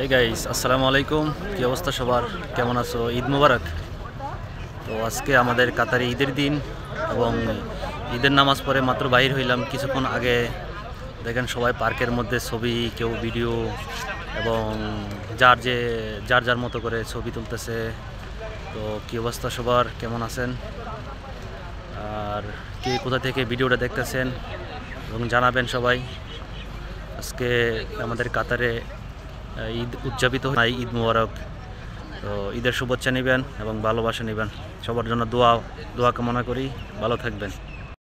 এই গাইস আসসালামু আলাইকুম কী অবস্থা সবার কেমন আছো ঈদ মুবারক তো আজকে আমাদের কাতারে ঈদের দিন এবং ঈদের নামাজ পরে মাত্র বাহির হইলাম কিছুক্ষণ আগে দেখেন সবাই পার্কের মধ্যে ছবি কেউ ভিডিও এবং যার যে যার যার মতো করে ছবি তুলতেছে তো কী অবস্থা সবার কেমন আছেন আর কে কোথা থেকে ভিডিওটা দেখতেছেন এবং জানাবেন সবাই আজকে আমাদের কাতারে ঈদ উদযাপিত হয় ঈদ মুবারক তো ঈদের শুভেচ্ছা নেবেন এবং ভালোবাসা নেবেন সবার জন্য দোয়া দোয়া কামনা করি ভালো থাকবেন